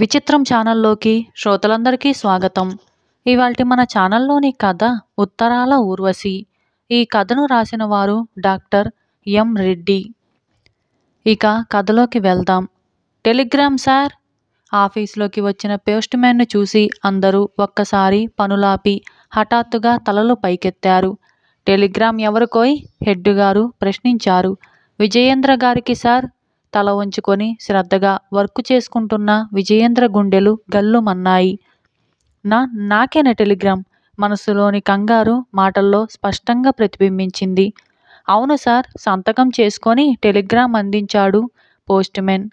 విచిత్రం ఛానల్లోకి శ్రోతలందరికీ స్వాగతం ఇవాళ మన ఛానల్లోని కథ ఉత్తరాల ఊర్వశి ఈ కథను రాసిన వారు డాక్టర్ ఎం రెడ్డి ఇక కథలోకి వెళ్దాం టెలిగ్రామ్ సార్ ఆఫీసులోకి వచ్చిన పోస్ట్ మ్యాన్ను చూసి అందరూ ఒక్కసారి పనులాపి హఠాత్తుగా తలలు పైకెత్తారు టెలిగ్రామ్ ఎవరికోయ్ హెడ్ గారు ప్రశ్నించారు విజయేంద్ర గారికి సార్ తల ఉంచుకొని శ్రద్ధగా వర్క్ చేసుకుంటున్న విజయేంద్ర గుండెలు గల్లుమన్నాయి నా నాకేనా టెలిగ్రామ్ మనసులోని కంగారు మాటల్లో స్పష్టంగా ప్రతిబింబించింది అవును సార్ సంతకం చేసుకొని టెలిగ్రామ్ అందించాడు పోస్ట్మెన్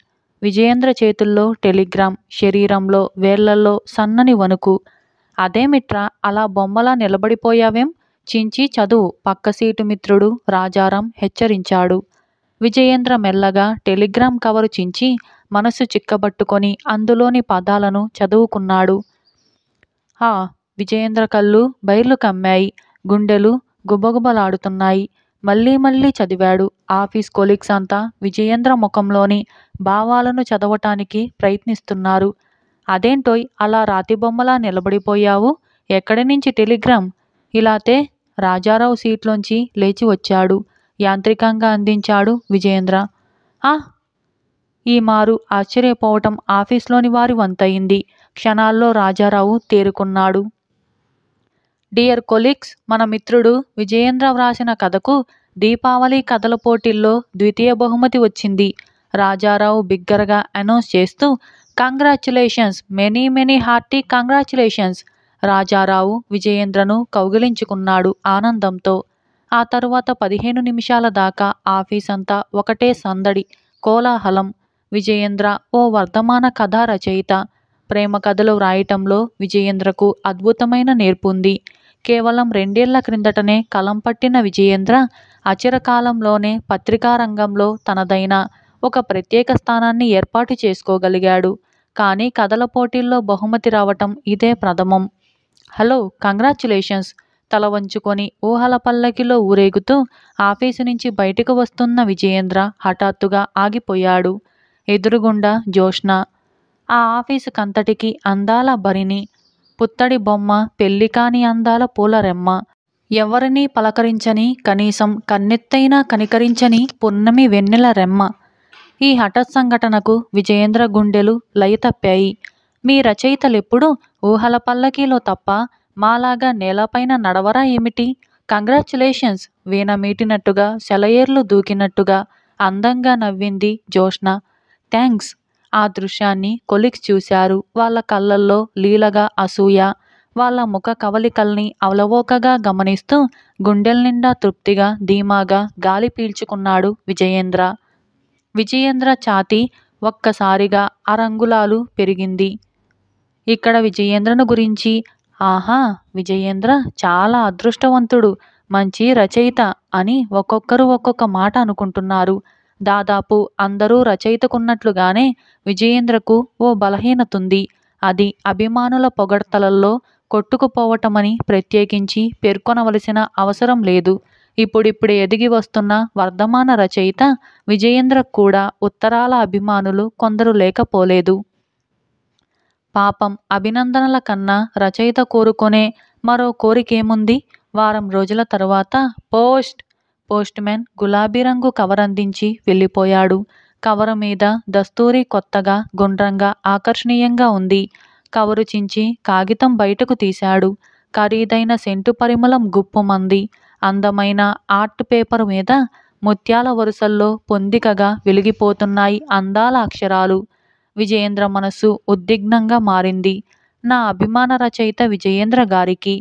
విజయేంద్ర చేతుల్లో టెలిగ్రామ్ శరీరంలో వేళ్లలో సన్నని వణుకు అదేమిట్రా అలా బొమ్మలా నిలబడిపోయావేం చించి చదువు పక్క సీటు మిత్రుడు రాజారాం హెచ్చరించాడు విజయేంద్ర మెల్లగా టెలిగ్రామ్ కవరు చించి మనసు చిక్కబట్టుకొని అందులోని పదాలను చదువుకున్నాడు ఆ విజయేంద్ర కళ్ళు బైర్లు కమ్మాయి గుండెలు గుబగుబలాడుతున్నాయి మళ్ళీ మళ్ళీ చదివాడు ఆఫీస్ కొలీగ్స్ అంతా విజయేంద్ర ముఖంలోని భావాలను చదవటానికి ప్రయత్నిస్తున్నారు అదేంటోయ్ అలా రాతిబొమ్మలా నిలబడిపోయావు ఎక్కడి నుంచి టెలిగ్రామ్ ఇలాతే రాజారావు సీట్లోంచి లేచి వచ్చాడు యాంత్రికంగా అందించాడు విజయేంద్ర ఆ ఈ మారు ఆశ్చర్యపోవటం ఆఫీస్లోని వారి వంతయింది క్షణాల్లో రాజారావు తేరుకున్నాడు డియర్ కొలీగ్స్ మన మిత్రుడు విజయేంద్ర వ్రాసిన కథకు దీపావళి కథల పోటీల్లో ద్వితీయ బహుమతి వచ్చింది రాజారావు బిగ్గరగా అనౌన్స్ చేస్తూ congratulations many many hearty congratulations Rajarao విజయేంద్రను కౌగిలించుకున్నాడు ఆనందంతో ఆ తరువాత పదిహేను నిమిషాల దాకా ఆఫీస్ అంతా ఒకటే సందడి కోలాహలం విజయేంద్ర ఓ వర్ధమాన కథా రచయిత ప్రేమ కథలు వ్రాయటంలో విజయేంద్రకు అద్భుతమైన నేర్పుంది కేవలం రెండేళ్ల క్రిందటనే కలం పట్టిన విజయేంద్ర అచిరకాలంలోనే పత్రికా రంగంలో తనదైన ఒక ప్రత్యేక స్థానాన్ని ఏర్పాటు చేసుకోగలిగాడు కానీ కథల పోటీల్లో బహుమతి రావటం ఇదే ప్రథమం హలో కంగ్రాచ్యులేషన్స్ తల వంచుకొని ఊహల పల్లకిలో ఊరేగుతూ ఆఫీసు నుంచి బయటకు వస్తున్న విజయేంద్ర హఠాత్తుగా ఆగిపోయాడు ఎదురుగుండ జోష్ణ ఆ ఆఫీసు కంతటికి అందాల భరిణి పుత్తడి బొమ్మ పెళ్లి కాని అందాల పూల రెమ్మ ఎవరినీ పలకరించని కనీసం కన్నెత్తైనా కనికరించని పున్నమి వెన్నెల రెమ్మ ఈ హఠత్ సంఘటనకు విజయేంద్ర గుండెలు లయతప్పాయి మీ రచయితలెప్పుడు ఊహల పల్లకీలో తప్ప మాలాగా నేలపైన నడవరా ఏమిటి కంగ్రాచులేషన్స్ వీణ మీటినట్టుగా సెలయేర్లు దూకినట్టుగా అందంగా నవ్వింది జోష్న థ్యాంక్స్ ఆ దృశ్యాన్ని కొలిక్స్ చూశారు వాళ్ళ కళ్ళల్లో లీలగా అసూయ వాళ్ళ ముఖ కవలికల్ని అవలవోకగా గమనిస్తూ గుండెల నిండా తృప్తిగా ధీమాగా గాలి పీల్చుకున్నాడు విజయేంద్ర విజయేంద్ర ఛాతి ఒక్కసారిగా అరంగులాలు పెరిగింది ఇక్కడ విజయేంద్రను గురించి ఆహా విజయేంద్ర చాలా అదృష్టవంతుడు మంచి రచయిత అని ఒక్కొక్కరు ఒక్కొక్క మాట అనుకుంటున్నారు దాదాపు అందరూ రచయితకున్నట్లుగానే విజయేంద్రకు ఓ బలహీనతుంది అది అభిమానుల పొగడ్తలల్లో కొట్టుకుపోవటమని ప్రత్యేకించి పేర్కొనవలసిన అవసరం లేదు ఇప్పుడిప్పుడు ఎదిగి వస్తున్న వర్ధమాన రచయిత విజయేంద్ర కూడా ఉత్తరాల అభిమానులు కొందరు లేకపోలేదు పాపం అభినందనల కన్నా రచయిత కోరుకునే మరో కోరికేముంది వారం రోజుల తరువాత పోస్ట్ మ్యాన్ గులాబీ రంగు కవర్ అందించి వెళ్ళిపోయాడు కవరు మీద దస్తూరి కొత్తగా గుండ్రంగా ఆకర్షణీయంగా ఉంది కవరు చించి కాగితం బయటకు తీశాడు ఖరీదైన సెంటు పరిమళం గుప్పుమంది అందమైన ఆర్ట్ పేపర్ మీద ముత్యాల వరుసల్లో పొందికగా వెలిగిపోతున్నాయి అందాల అక్షరాలు విజయేంద్ర మనసు ఉద్విగ్నంగా మారింది నా అభిమాన రచయిత విజయేంద్ర గారికి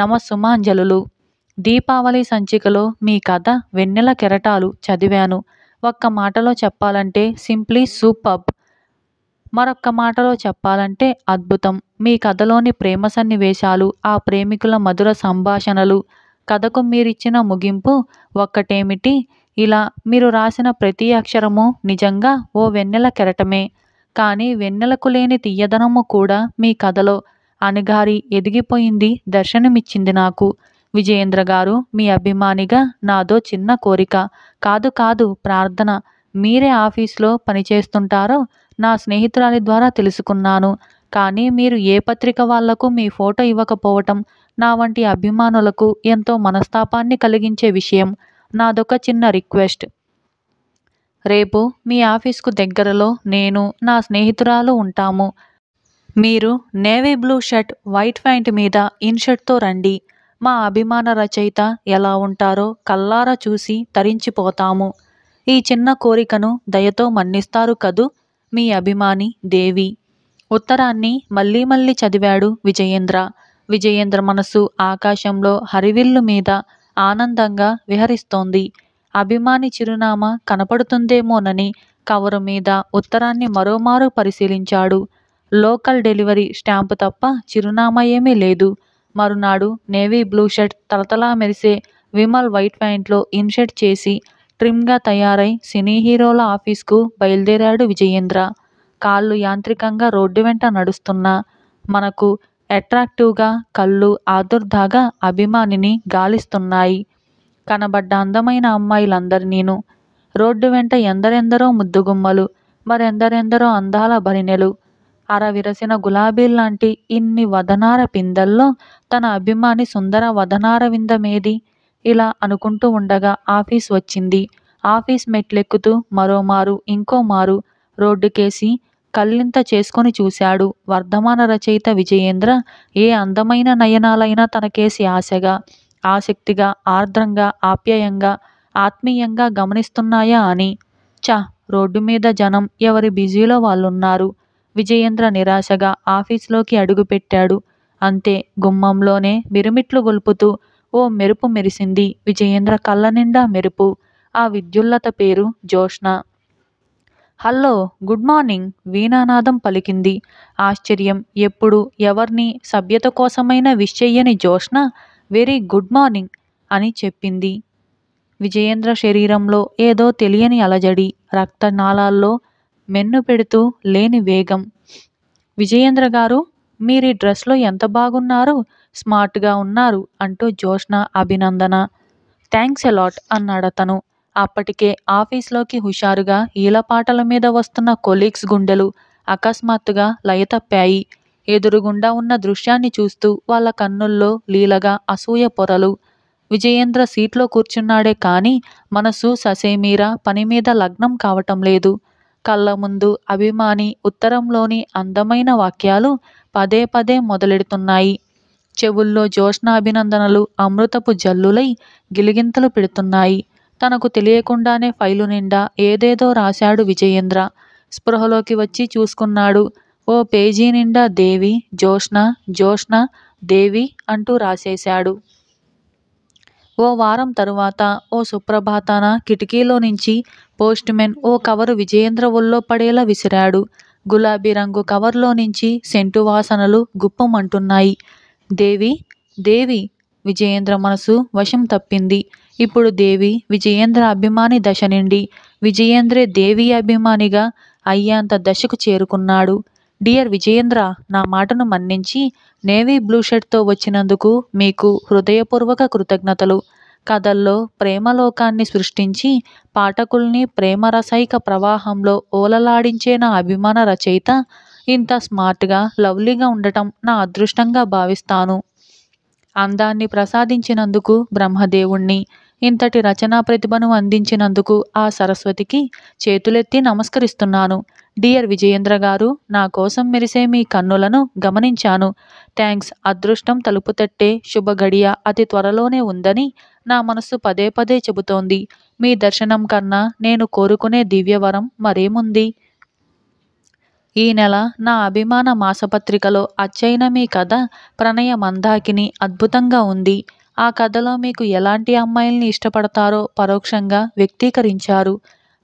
నమస్సుమాంజలులు దీపావళి సంచికలో మీ కథ వెన్నెల కెరటాలు చదివాను ఒక్క మాటలో చెప్పాలంటే సింప్లీ సూపబ్ మరొక్క మాటలో చెప్పాలంటే అద్భుతం మీ కథలోని ప్రేమ సన్నివేశాలు ఆ ప్రేమికుల మధుర సంభాషణలు కథకు మీరిచ్చిన ముగింపు ఒక్కటేమిటి ఇలా మీరు రాసిన ప్రతి అక్షరము నిజంగా ఓ వెన్నెల కెరటమే కానీ వెన్నెలకు లేని తీయదనము కూడా మీ కథలో అణగారి ఎదిగిపోయింది దర్శనమిచ్చింది నాకు విజయేంద్ర గారు మీ అభిమానిగా నాదో చిన్న కోరిక కాదు కాదు ప్రార్థన మీరే ఆఫీస్లో పనిచేస్తుంటారో నా స్నేహితురాలి ద్వారా తెలుసుకున్నాను కానీ మీరు ఏ పత్రిక వాళ్లకు మీ ఫోటో ఇవ్వకపోవటం నా వంటి అభిమానులకు ఎంతో మనస్తాపాన్ని కలిగించే విషయం నాదొక చిన్న రిక్వెస్ట్ రేపు మీ ఆఫీస్కు దగ్గరలో నేను నా స్నేహితురాలు ఉంటాము మీరు navy blue shirt white pant మీద ఇన్ షర్ట్తో రండి మా అభిమాన రచయిత ఎలా ఉంటారో కల్లారా చూసి తరించిపోతాము ఈ చిన్న కోరికను దయతో మన్నిస్తారు కదూ మీ అభిమాని దేవి ఉత్తరాన్ని మళ్ళీ మళ్ళీ చదివాడు విజయేంద్ర విజయేంద్ర మనసు ఆకాశంలో హరివిల్లు మీద ఆనందంగా విహరిస్తోంది అభిమాని చిరునామా కనపడుతుందేమోనని కవరు మీద ఉత్తరాన్ని మరోమారు పరిశీలించాడు లోకల్ డెలివరీ స్టాంపు తప్ప చిరునామా ఏమీ లేదు మరునాడు నేవీ బ్లూ షర్ట్ తలతలా మెరిసే విమల్ వైట్ ప్యాంట్లో ఇన్షర్ట్ చేసి ట్రిమ్గా తయారై సినీ హీరోల ఆఫీస్కు బయలుదేరాడు విజయేంద్ర కాళ్ళు యాంత్రికంగా రోడ్డు వెంట నడుస్తున్నా మనకు అట్రాక్టివ్గా కళ్ళు ఆదుర్దాగా అభిమానిని గాలిస్తున్నాయి కనబడ్డ అందమైన అమ్మాయిలందరి నేను రోడ్డు వెంట ఎందరెందరో ముద్దుగుమ్మలు మరెందరెందరో అందాల భరిణెలు అరవిరసిన గులాబీల్లాంటి ఇన్ని వదనార పిందల్లో తన అభిమాని సుందర వదనార విందమేది ఇలా అనుకుంటూ ఉండగా ఆఫీస్ వచ్చింది ఆఫీస్ మెట్లెక్కుతూ మరోమారు ఇంకోమారు రోడ్డుకేసి కళ్ళింత చేసుకొని చూశాడు వర్ధమాన రచయిత విజయేంద్ర ఏ అందమైన నయనాలైనా తనకేసి ఆశగా ఆసక్తిగా ఆర్ద్రంగా ఆప్యాయంగా ఆత్మీయంగా గమనిస్తున్నాయా అని చ రోడ్డు మీద జనం ఎవరి బిజీలో వాళ్ళున్నారు విజయేంద్ర నిరాశగా ఆఫీసులోకి అడుగుపెట్టాడు అంతే గుమ్మంలోనే మిరుమిట్లు గొల్పుతూ ఓ మెరుపు మెరిసింది విజయేంద్ర కళ్ళ నిండా మెరుపు ఆ విద్యుల్లత పేరు జోష్ణ హలో గుడ్ మార్నింగ్ వీణానాదం పలికింది ఆశ్చర్యం ఎప్పుడు ఎవర్ని సభ్యత కోసమైన విష్ చెయ్యని జోష్ణ వెరీ గుడ్ మార్నింగ్ అని చెప్పింది విజయేంద్ర శరీరంలో ఏదో తెలియని అలజడి రక్తనాళాల్లో మెన్ను పెడుతూ లేని వేగం విజయేంద్ర గారు మీరు ఈ డ్రెస్లో ఎంత బాగున్నారు స్మార్ట్గా ఉన్నారు అంటూ జోష్న అభినందన థ్యాంక్స్ ఎలాట్ అన్నాడు అతను అప్పటికే ఆఫీస్లోకి హుషారుగా ఈలపాటల మీద వస్తున్న కొలీగ్స్ గుండెలు అకస్మాత్తుగా లయతప్పాయి ఎదురుగుండా ఉన్న దృశ్యాన్ని చూస్తూ వాళ్ళ కన్నుల్లో లీలగా అసూయ పొరలు విజయేంద్ర సీట్లో కూర్చున్నాడే కానీ మనసు ససేమీరా పనిమీద లగ్నం కావటం లేదు కళ్ళ ముందు అభిమాని ఉత్తరంలోని అందమైన వాక్యాలు పదే పదే మొదలెడుతున్నాయి చెవుల్లో జోష్ణాభినందనలు అమృతపు జల్లులై గిలిగింతలు పెడుతున్నాయి తనకు తెలియకుండానే ఫైలు నిండా ఏదేదో రాశాడు విజయేంద్ర స్పృహలోకి వచ్చి చూసుకున్నాడు ఓ పేజీ నిండా దేవి జోష్న జోష్న దేవి అంటూ రాసేశాడు ఓ వారం తరువాత ఓ సుప్రభాతాన కిటికీలో నుంచి పోస్ట్మెన్ ఓ కవరు విజయేంద్ర ఒళ్ళో పడేలా విసిరాడు గులాబీ రంగు కవర్లో నుంచి సెంటు వాసనలు గుప్పమంటున్నాయి దేవి దేవి విజయేంద్ర మనసు వశం తప్పింది ఇప్పుడు దేవి విజయేంద్ర అభిమాని దశ నిండి విజయేంద్రే దేవి అభిమానిగా అయ్యాంత దశకు చేరుకున్నాడు డియర్ విజయేంద్ర నా మాటను మన్నించి నేవీ బ్లూ షర్ట్తో వచ్చినందుకు మీకు హృదయపూర్వక కృతజ్ఞతలు కథల్లో ప్రేమలోకాన్ని సృష్టించి పాఠకుల్ని ప్రేమరసైక ప్రవాహంలో ఓలలాడించే నా అభిమాన రచయిత ఇంత స్మార్ట్గా లవ్లీగా ఉండటం నా అదృష్టంగా భావిస్తాను అందాన్ని ప్రసాదించినందుకు బ్రహ్మదేవుణ్ణి ఇంతటి రచనా ప్రతిభను అందించినందుకు ఆ సరస్వతికి చేతులెత్తి నమస్కరిస్తున్నాను డియర్ విజయేంద్ర గారు నా కోసం మెరిసే మీ కన్నులను గమనించాను థ్యాంక్స్ అదృష్టం తలుపు తట్టే శుభగడియ అతి త్వరలోనే ఉందని నా మనసు పదే పదే చెబుతోంది మీ దర్శనం కన్నా నేను కోరుకునే దివ్యవరం మరేముంది ఈ నెల నా అభిమాన మాసపత్రికలో అచ్చైన మీ కథ ప్రణయ మందాకిని అద్భుతంగా ఉంది ఆ కథలో మీకు ఎలాంటి అమ్మాయిల్ని ఇష్టపడతారో పరోక్షంగా వ్యక్తీకరించారు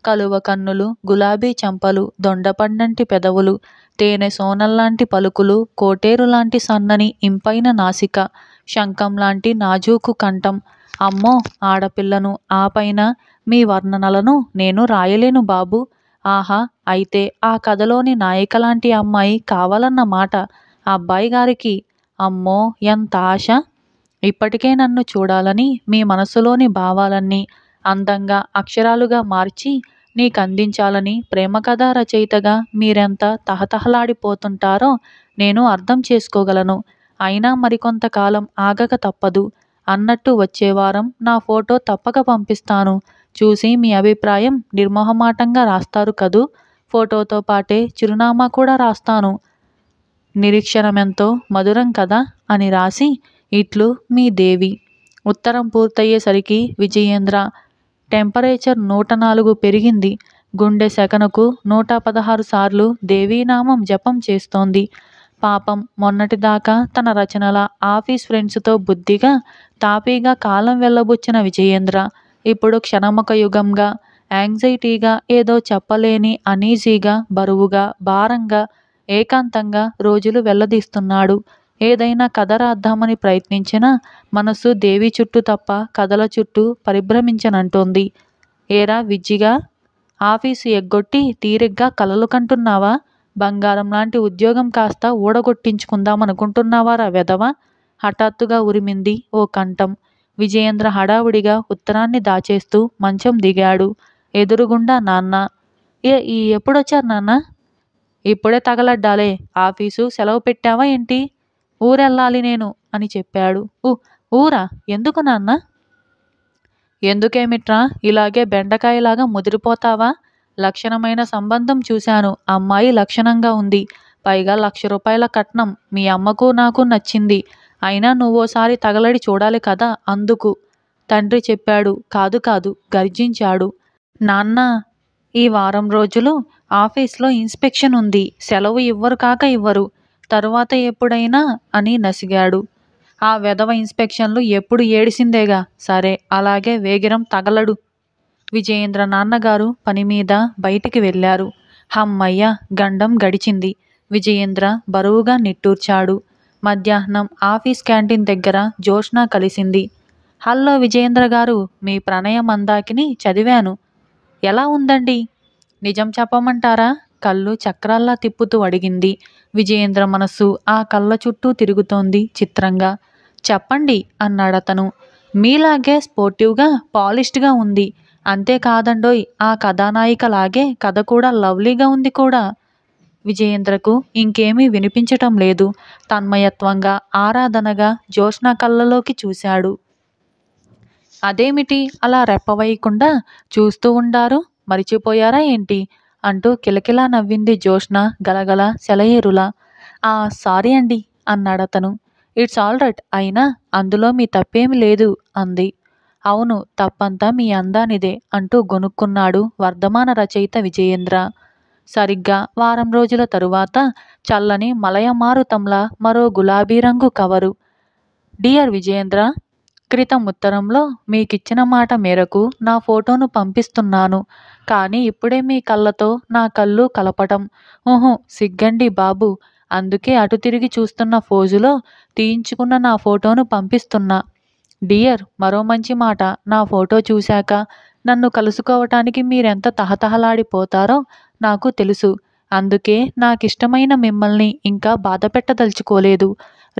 కలువ కన్నులు గులాబీ చంపలు దొండపండంటి పెదవులు తేనె సోనల్లాంటి పలుకులు కోటేరు లాంటి సన్నని ఇంపైన నాసిక శంఖం లాంటి నాజూకు కంఠం అమ్మో ఆడపిల్లను ఆ పైన మీ వర్ణనలను నేను రాయలేను బాబు ఆహా అయితే ఆ కథలోని నాయక లాంటి అమ్మాయి కావాలన్న మాట అబ్బాయి గారికి అమ్మో ఎంత ఆశ ఇప్పటికే నన్ను చూడాలని మీ మనసులోని భావాలన్నీ అందంగా అక్షరాలుగా మార్చి నీకందించాలని ప్రేమ కథా రచయితగా మీరెంత తహతహలాడిపోతుంటారో నేను అర్థం చేసుకోగలను అయినా మరికొంతకాలం ఆగక తప్పదు అన్నట్టు వచ్చేవారం నా ఫోటో తప్పక పంపిస్తాను చూసి మీ అభిప్రాయం నిర్మోహమాటంగా రాస్తారు కదూ ఫోటోతో పాటే చిరునామా కూడా రాస్తాను నిరీక్షణమెంతో మధురం కదా అని రాసి ఇట్లు మీ దేవి ఉత్తరం పూర్తయ్యేసరికి విజయేంద్ర టెంపరేచర్ నూట నాలుగు పెరిగింది గుండె సెకనుకు నూట పదహారు సార్లు దేవీనామం జపం చేస్తోంది పాపం మొన్నటిదాకా తన రచనల ఆఫీస్ ఫ్రెండ్స్తో బుద్ధిగా తాపీగా కాలం వెళ్ళబుచ్చిన విజయేంద్ర ఇప్పుడు క్షణముఖ యుగంగా యాంగ్జైటీగా ఏదో చెప్పలేని అనీజీగా బరువుగా భారంగా ఏకాంతంగా రోజులు వెళ్ళదీస్తున్నాడు ఏదైనా కథ రాద్దామని ప్రయత్నించినా మనసు దేవి చుట్టూ తప్ప కథల చుట్టూ పరిభ్రమించనంటోంది ఏరా విజ్జిగా ఆఫీసు ఎగ్గొట్టి తీరిగ్గా కలలు కంటున్నావా బంగారం లాంటి ఉద్యోగం కాస్త ఊడగొట్టించుకుందామనుకుంటున్నావా రా వెధవ హఠాత్తుగా ఉరిమింది ఓ కంఠం విజయేంద్ర హడావుడిగా ఉత్తరాన్ని దాచేస్తూ మంచం దిగాడు ఎదురుగుండా నాన్న ఏ ఈ ఎప్పుడొచ్చారు నాన్న ఇప్పుడే తగలడ్డాలే ఆఫీసు సెలవు పెట్టావా ఏంటి ఊరెళ్ళాలి నేను అని చెప్పాడు ఊ ఊరా ఎందుకు నాన్న ఎందుకేమిట్రా ఇలాగే బెండకాయలాగా ముదిరిపోతావా లక్షణమైన సంబంధం చూశాను అమ్మాయి లక్షణంగా ఉంది పైగా లక్ష రూపాయల కట్నం మీ అమ్మకు నాకు నచ్చింది అయినా నువ్వోసారి తగలడి చూడాలి కదా అందుకు తండ్రి చెప్పాడు కాదు కాదు గర్జించాడు నాన్న ఈ వారం రోజులు ఆఫీస్లో ఇన్స్పెక్షన్ ఉంది సెలవు ఇవ్వరు కాక ఇవ్వరు తరువాత ఎప్పుడైనా అని నసిగాడు ఆ వెధవ ఇన్స్పెక్షన్లు ఎప్పుడు ఏడిసిందేగా సరే అలాగే వేగిరం తగలడు విజయేంద్ర నాన్నగారు పనిమీద బయటికి వెళ్ళారు హమ్మయ్య గండం గడిచింది విజయేంద్ర బరువుగా నిట్టూర్చాడు మధ్యాహ్నం ఆఫీస్ క్యాంటీన్ దగ్గర జోష్నా కలిసింది హల్లో విజయేంద్ర గారు మీ ప్రణయం అందాకిని చదివాను ఎలా ఉందండి నిజం చెప్పమంటారా కళ్ళు చక్రాల్లా తిప్పుతూ అడిగింది విజయేంద్ర మనస్సు ఆ కళ్ళ చుట్టూ తిరుగుతోంది చిత్రంగా చెప్పండి అన్నాడతను మీలాగే స్పోర్టివ్గా పాలిష్డ్గా ఉంది అంతేకాదండోయ్ ఆ కథానాయికలాగే కథ కూడా లవ్లీగా ఉంది కూడా విజయేంద్రకు ఇంకేమీ వినిపించటం లేదు తన్మయత్వంగా ఆరాధనగా జోష్ణ కళ్ళలోకి చూశాడు అదేమిటి అలా రెప్పవేయకుండా చూస్తూ ఉండారు మరిచిపోయారా ఏంటి అంటూ కిలకిలా నవ్వింది జోష్న గలగల సెలయేరులా ఆ సారీ అండి అన్నాడతను ఇట్స్ ఆల్ రైట్ అయినా అందులో మీ తప్పేమి లేదు అంది అవును తప్పంతా మీ అందానిదే అంటూ గొనుక్కున్నాడు వర్ధమాన రచయిత విజయేంద్ర సరిగ్గా వారం రోజుల తరువాత చల్లని మలయమారుతంలా మరో గులాబీ రంగు కవరు డియర్ విజయేంద్ర క్రితం ఉత్తరంలో మీకిచ్చిన మాట మేరకు నా ఫోటోను పంపిస్తున్నాను కానీ ఇప్పుడే మీ కళ్ళతో నా కళ్ళు కలపటం ఊహు సిగ్గండి బాబు అందుకే అటు తిరిగి చూస్తున్న ఫోజులో తీయించుకున్న నా ఫోటోను పంపిస్తున్నా డియర్ మరో మంచి మాట నా ఫోటో చూశాక నన్ను కలుసుకోవటానికి మీరెంత తహతహలాడిపోతారో నాకు తెలుసు అందుకే నాకిష్టమైన మిమ్మల్ని ఇంకా బాధ పెట్టదలుచుకోలేదు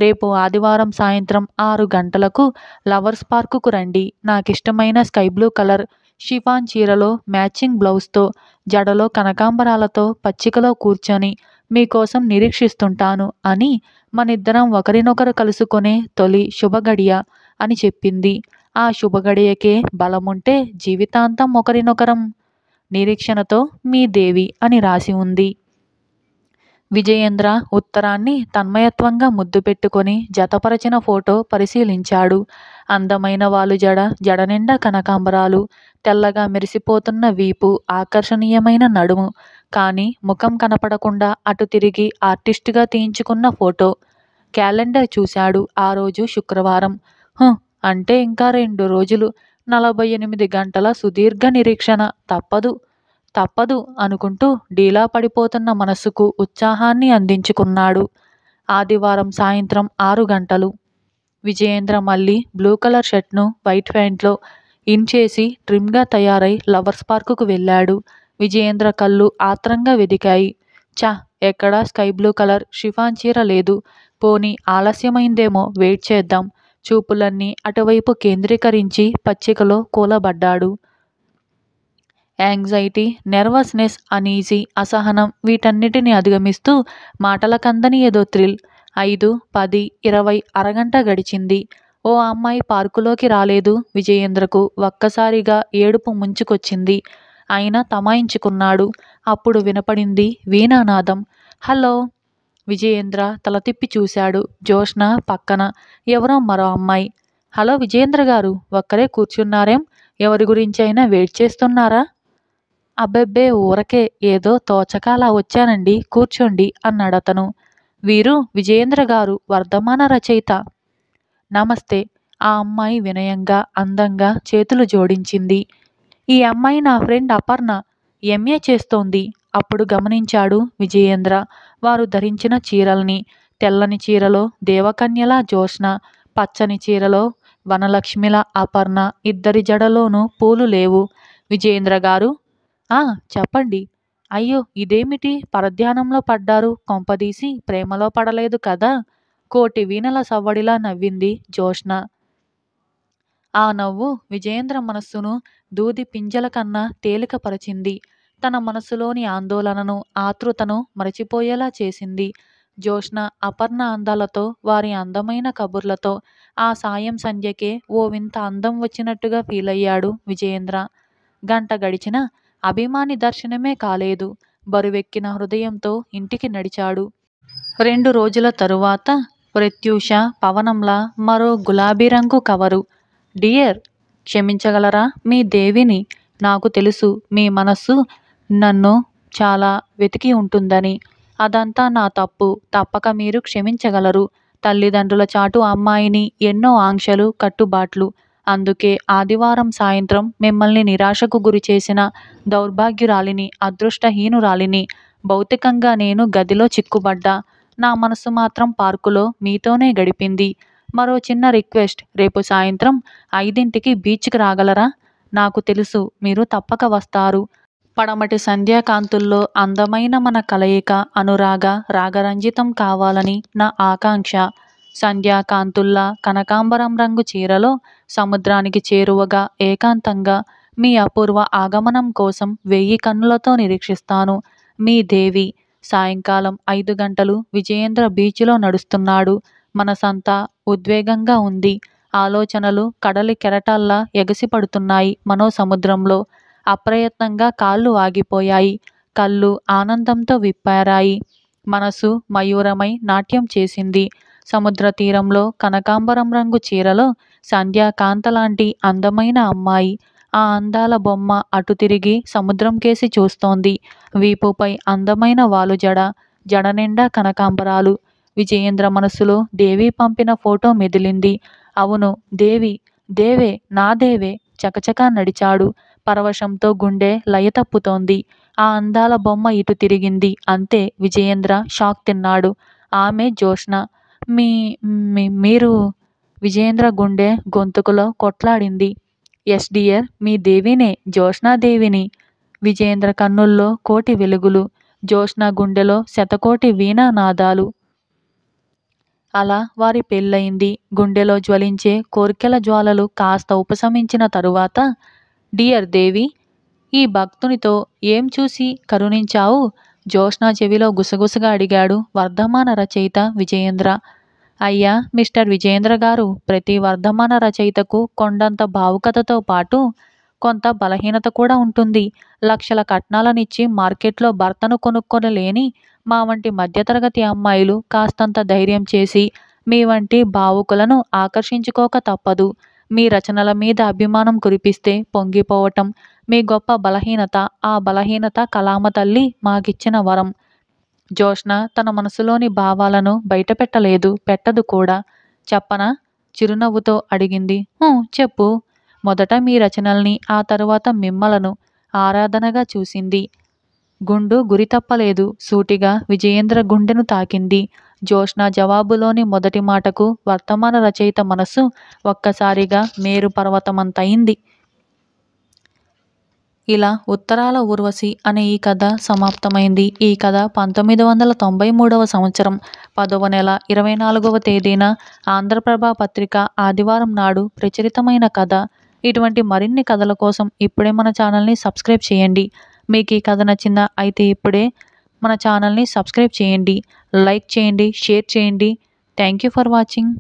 రేపు ఆదివారం సాయంత్రం ఆరు గంటలకు లవర్స్ పార్కుకు రండి నాకిష్టమైన స్కై బ్లూ కలర్ షిఫాన్ చీరలో మ్యాచింగ్ బ్లౌజ్తో జడలో కనకాంబరాలతో పచ్చికలో కూర్చొని మీకోసం నిరీక్షిస్తుంటాను అని మనిద్దరం ఒకరినొకరు కలుసుకునే తొలి శుభగడియ అని చెప్పింది ఆ శుభగడియకే బలముంటే జీవితాంతం ఒకరినొకరం నిరీక్షణతో మీ దేవి అని రాసి ఉంది విజయేంద్ర ఉత్తరాన్ని తన్మయత్వంగా ముద్దు పెట్టుకొని జతపరచిన ఫోటో పరిశీలించాడు అందమైన వాలు జడ జడనిండా కనకాంబరాలు తెల్లగా మెరిసిపోతున్న వీపు ఆకర్షణీయమైన నడుము కానీ ముఖం కనపడకుండా అటు తిరిగి ఆర్టిస్టుగా తీయించుకున్న ఫోటో క్యాలెండర్ చూశాడు ఆ రోజు శుక్రవారం హు అంటే ఇంకా రెండు రోజులు నలభై ఎనిమిది గంటల సుదీర్ఘ నిరీక్షణ తప్పదు తప్పదు అనుకుంటూ డీలా పడిపోతున్న మనసుకు ఉత్సాహాన్ని అందించుకున్నాడు ఆదివారం సాయంత్రం ఆరు గంటలు విజయేంద్ర మళ్ళీ బ్లూ కలర్ షర్ట్ను వైట్ ప్యాంట్లో ఇన్ చేసి ట్రిమ్గా తయారై లవర్స్ పార్కుకు వెళ్ళాడు విజయేంద్ర కళ్ళు ఆత్రంగా వెదికాయి చా ఎక్కడా స్కై బ్లూ కలర్ షిఫాన్ చీర లేదు పోనీ ఆలస్యమైందేమో వెయిట్ చేద్దాం చూపులన్నీ అటువైపు కేంద్రీకరించి పచ్చికలో కూలబడ్డాడు యాంగ్జైటీ నెర్వస్నెస్ అనీజీ అసహనం వీటన్నిటిని అధిగమిస్తూ మాటల కందని ఏదో థ్రిల్ ఐదు పది ఇరవై అరగంట గడిచింది ఓ అమ్మాయి పార్కులోకి రాలేదు విజయేంద్రకు ఒక్కసారిగా ఏడుపు ముంచుకొచ్చింది ఆయన తమాయించుకున్నాడు అప్పుడు వినపడింది వీణానాదం హలో విజయేంద్ర తల తిప్పి చూశాడు జోష్న పక్కన ఎవరో మరో అమ్మాయి హలో విజయేంద్ర గారు ఒక్కరే కూర్చున్నారేం ఎవరి గురించైనా వెయిట్ చేస్తున్నారా అబ్బెబ్బే ఊరకే ఏదో తోచక అలా వచ్చానండి కూర్చోండి అన్నాడతను వీరు విజయేంద్ర గారు వర్ధమాన రచయిత నమస్తే ఆ అమ్మాయి వినయంగా అందంగా చేతులు జోడించింది ఈ అమ్మాయి నా ఫ్రెండ్ అపర్ణ ఎంఏ చేస్తోంది అప్పుడు గమనించాడు విజయేంద్ర వారు ధరించిన చీరల్ని తెల్లని చీరలో దేవకన్యల జోష్ణ పచ్చని చీరలో వనలక్ష్మిల అపర్ణ ఇద్దరి జడలోనూ పూలు లేవు విజయేంద్ర గారు ఆ చెప్పండి అయ్యో ఇదేమిటి పరధ్యానంలో పడ్డారు కొంపదీసి ప్రేమలో పడలేదు కదా కోటి వీణల సవ్వడిలా నవ్వింది జోష్న ఆ నవ్వు విజయేంద్ర మనస్సును దూది పింజల కన్నా తేలికపరిచింది తన మనసులోని ఆందోళనను ఆతృతను మరచిపోయేలా చేసింది జోష్న అపర్ణ అందాలతో వారి అందమైన కబుర్లతో ఆ సాయం సంధ్యకే ఓ వింత అందం వచ్చినట్టుగా ఫీల్ అయ్యాడు విజయేంద్ర గంట గడిచిన అభిమాని దర్శనమే కాలేదు బరువెక్కిన హృదయంతో ఇంటికి నడిచాడు రెండు రోజుల తరువాత ప్రత్యూష పవనంలా మరో గులాబీ రంగు కవరు డియర్ క్షమించగలరా మీ దేవిని నాకు తెలుసు మీ మనస్సు నన్ను చాలా వెతికి ఉంటుందని అదంతా నా తప్పు తప్పక మీరు క్షమించగలరు తల్లిదండ్రుల చాటు అమ్మాయిని ఎన్నో ఆంక్షలు కట్టుబాట్లు అందుకే ఆదివారం సాయంత్రం మిమ్మల్ని నిరాశకు గురి చేసిన దౌర్భాగ్యురాలిని అదృష్టహీనురాలిని భౌతికంగా నేను గదిలో చిక్కుబడ్డా నా మనసు మాత్రం పార్కులో మీతోనే గడిపింది మరో చిన్న రిక్వెస్ట్ రేపు సాయంత్రం ఐదింటికి బీచ్కి రాగలరా నాకు తెలుసు మీరు తప్పక వస్తారు పడమటి సంధ్యాకాంతుల్లో అందమైన మన కలయిక అనురాగ రాగరంజితం కావాలని నా ఆకాంక్ష సంధ్యా కాంతుల్లా కనకాంబరం రంగు చీరలో సముద్రానికి చేరువగా ఏకాంతంగా మీ అపూర్వ ఆగమనం కోసం వెయ్యి కన్నులతో నిరీక్షిస్తాను మీ దేవి సాయంకాలం ఐదు గంటలు విజయేంద్ర బీచ్లో నడుస్తున్నాడు మనసంతా ఉద్వేగంగా ఉంది ఆలోచనలు కడలి కెరటాల్లా ఎగసిపడుతున్నాయి మనో సముద్రంలో అప్రయత్నంగా కాళ్ళు ఆగిపోయాయి కళ్ళు ఆనందంతో విప్పారాయి మనసు మయూరమై నాట్యం చేసింది సముద్ర తీరంలో కనకాంబరం రంగు చీరలో సంధ్యాకాంత లాంటి అందమైన అమ్మాయి ఆ అందాల బొమ్మ అటు తిరిగి సముద్రం కేసి చూస్తోంది వీపుపై అందమైన వాలు జడ జడ నిండా కనకాంబరాలు విజయేంద్ర మనసులో దేవి పంపిన ఫోటో మెదిలింది అవును దేవి దేవే నా దేవే చకచకా నడిచాడు పరవశంతో గుండె లయ తప్పుతోంది ఆ అందాల బొమ్మ ఇటు తిరిగింది అంతే విజయేంద్ర షాక్ తిన్నాడు ఆమె జోష్ణ మీ మీ మీరు విజేంద్ర గుండె గొంతుకులో కొట్లాడింది ఎస్ డియర్ మీ దేవినే దేవిని విజేంద్ర కన్నుల్లో కోటి వెలుగులు జ్యోష్ణ గుండెలో శతకోటి వీణా నాదాలు అలా వారి పెళ్ళయింది గుండెలో జ్వలించే కోరికల జ్వాలలు కాస్త ఉపశమించిన తరువాత డియర్ దేవి ఈ భక్తునితో ఏం చూసి కరుణించావు జ్యోష్ణ చెవిలో గుసగుసగా అడిగాడు వర్ధమాన రచయిత విజయేంద్ర అయ్యా మిస్టర్ విజేంద్ర గారు ప్రతి వర్ధమాన రచయితకు కొండంత భావుకతతో పాటు కొంత బలహీనత కూడా ఉంటుంది లక్షల కట్నాలనిచ్చి మార్కెట్లో భర్తను కొనుక్కొని లేని మా వంటి మధ్యతరగతి అమ్మాయిలు కాస్తంత ధైర్యం చేసి మీ వంటి భావుకులను ఆకర్షించుకోక తప్పదు మీ రచనల మీద అభిమానం కురిపిస్తే పొంగిపోవటం మీ గొప్ప బలహీనత ఆ బలహీనత కలామ తల్లి మాకిచ్చిన వరం జోష్న తన మనసులోని భావాలను బయటపెట్టలేదు పెట్టదు కూడా చెప్పన చిరునవ్వుతో అడిగింది చెప్పు మొదట మీ రచనల్ని ఆ తరువాత మిమ్మలను ఆరాధనగా చూసింది గుండు గురి తప్పలేదు సూటిగా విజయేంద్ర గుండెను తాకింది జోష్న జవాబులోని మొదటి మాటకు వర్తమాన రచయిత మనసు ఒక్కసారిగా మేరు పర్వతమంతయింది ఇలా ఉత్తరాల ఊర్వశి అనే ఈ కథ సమాప్తమైంది ఈ కథ పంతొమ్మిది వందల తొంభై మూడవ సంవత్సరం పదవ నెల ఇరవై నాలుగవ తేదీన ఆంధ్రప్రభ పత్రిక ఆదివారం నాడు ప్రచురితమైన కథ ఇటువంటి మరిన్ని కథల కోసం ఇప్పుడే మన ఛానల్ని సబ్స్క్రైబ్ చేయండి మీకు ఈ కథ నచ్చిందా అయితే ఇప్పుడే మన ఛానల్ని సబ్స్క్రైబ్ చేయండి లైక్ చేయండి షేర్ చేయండి థ్యాంక్ యూ ఫర్ వాచింగ్